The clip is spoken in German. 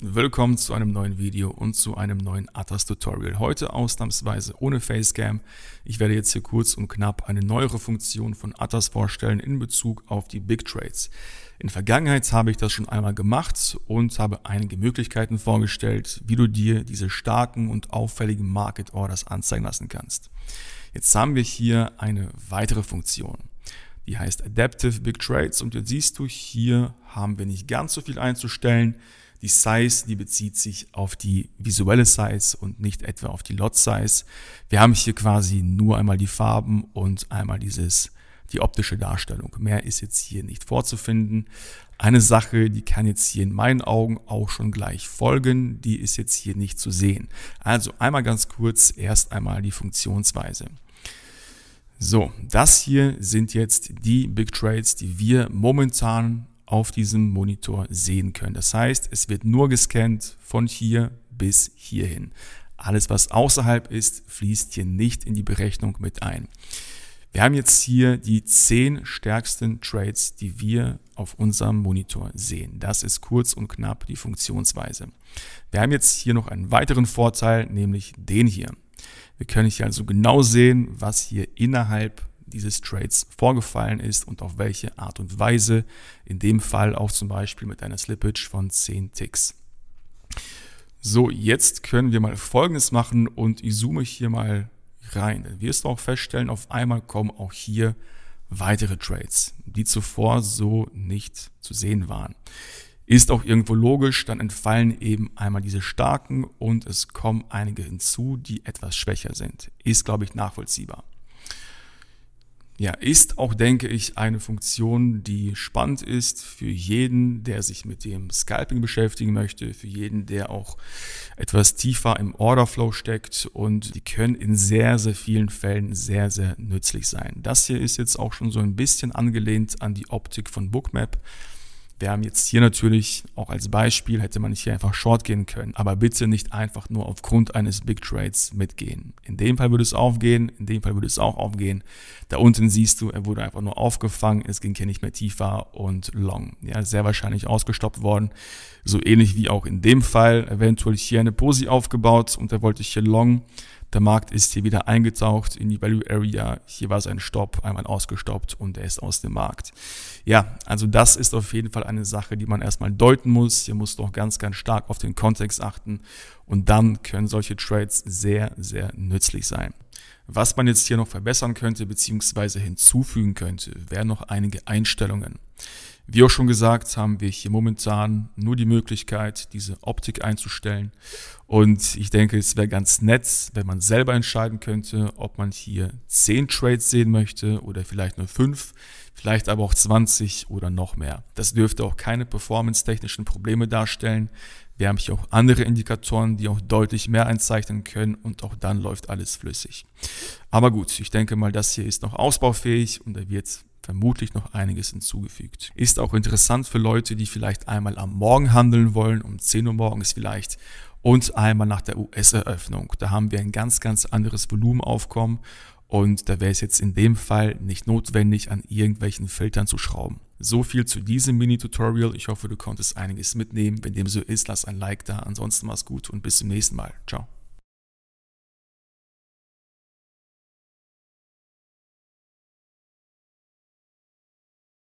Willkommen zu einem neuen Video und zu einem neuen Atlas Tutorial. Heute ausnahmsweise ohne Facecam. Ich werde jetzt hier kurz und knapp eine neuere Funktion von Atlas vorstellen in Bezug auf die Big Trades. In Vergangenheit habe ich das schon einmal gemacht und habe einige Möglichkeiten vorgestellt, wie du dir diese starken und auffälligen Market Orders anzeigen lassen kannst. Jetzt haben wir hier eine weitere Funktion. Die heißt Adaptive Big Trades und jetzt siehst du, hier haben wir nicht ganz so viel einzustellen. Die Size, die bezieht sich auf die visuelle Size und nicht etwa auf die Lot Size. Wir haben hier quasi nur einmal die Farben und einmal dieses die optische Darstellung. Mehr ist jetzt hier nicht vorzufinden. Eine Sache, die kann jetzt hier in meinen Augen auch schon gleich folgen, die ist jetzt hier nicht zu sehen. Also einmal ganz kurz erst einmal die Funktionsweise. So, das hier sind jetzt die Big Trades, die wir momentan auf diesem Monitor sehen können. Das heißt, es wird nur gescannt von hier bis hierhin. Alles, was außerhalb ist, fließt hier nicht in die Berechnung mit ein. Wir haben jetzt hier die zehn stärksten Trades, die wir auf unserem Monitor sehen. Das ist kurz und knapp die Funktionsweise. Wir haben jetzt hier noch einen weiteren Vorteil, nämlich den hier. Wir können hier also genau sehen, was hier innerhalb dieses Trades vorgefallen ist und auf welche Art und Weise. In dem Fall auch zum Beispiel mit einer Slippage von 10 Ticks. So, jetzt können wir mal Folgendes machen und ich zoome hier mal rein. Dann wirst du auch feststellen, auf einmal kommen auch hier weitere Trades, die zuvor so nicht zu sehen waren. Ist auch irgendwo logisch, dann entfallen eben einmal diese starken und es kommen einige hinzu, die etwas schwächer sind. Ist, glaube ich, nachvollziehbar ja, ist auch, denke ich, eine Funktion, die spannend ist für jeden, der sich mit dem Scalping beschäftigen möchte, für jeden, der auch etwas tiefer im Orderflow steckt und die können in sehr, sehr vielen Fällen sehr, sehr nützlich sein. Das hier ist jetzt auch schon so ein bisschen angelehnt an die Optik von Bookmap. Wir haben jetzt hier natürlich auch als Beispiel, hätte man nicht hier einfach short gehen können, aber bitte nicht einfach nur aufgrund eines Big Trades mitgehen. In dem Fall würde es aufgehen, in dem Fall würde es auch aufgehen. Da unten siehst du, er wurde einfach nur aufgefangen, es ging hier nicht mehr tiefer und long. Ja, sehr wahrscheinlich ausgestoppt worden. So ähnlich wie auch in dem Fall, eventuell hier eine Posi aufgebaut und er wollte hier long der Markt ist hier wieder eingetaucht in die Value Area. Hier war sein Stopp einmal ausgestoppt und er ist aus dem Markt. Ja, also das ist auf jeden Fall eine Sache, die man erstmal deuten muss. Hier muss doch ganz, ganz stark auf den Kontext achten und dann können solche Trades sehr, sehr nützlich sein. Was man jetzt hier noch verbessern könnte bzw. hinzufügen könnte, wären noch einige Einstellungen. Wie auch schon gesagt, haben wir hier momentan nur die Möglichkeit, diese Optik einzustellen. Und ich denke, es wäre ganz nett, wenn man selber entscheiden könnte, ob man hier 10 Trades sehen möchte oder vielleicht nur 5, vielleicht aber auch 20 oder noch mehr. Das dürfte auch keine performance-technischen Probleme darstellen. Wir haben hier auch andere Indikatoren, die auch deutlich mehr einzeichnen können und auch dann läuft alles flüssig. Aber gut, ich denke mal, das hier ist noch ausbaufähig und da wird vermutlich noch einiges hinzugefügt. Ist auch interessant für Leute, die vielleicht einmal am Morgen handeln wollen, um 10 Uhr morgens vielleicht, und einmal nach der US-Eröffnung. Da haben wir ein ganz, ganz anderes Volumenaufkommen und da wäre es jetzt in dem Fall nicht notwendig, an irgendwelchen Filtern zu schrauben. So viel zu diesem Mini-Tutorial. Ich hoffe, du konntest einiges mitnehmen. Wenn dem so ist, lass ein Like da. Ansonsten mach's gut und bis zum nächsten Mal. Ciao.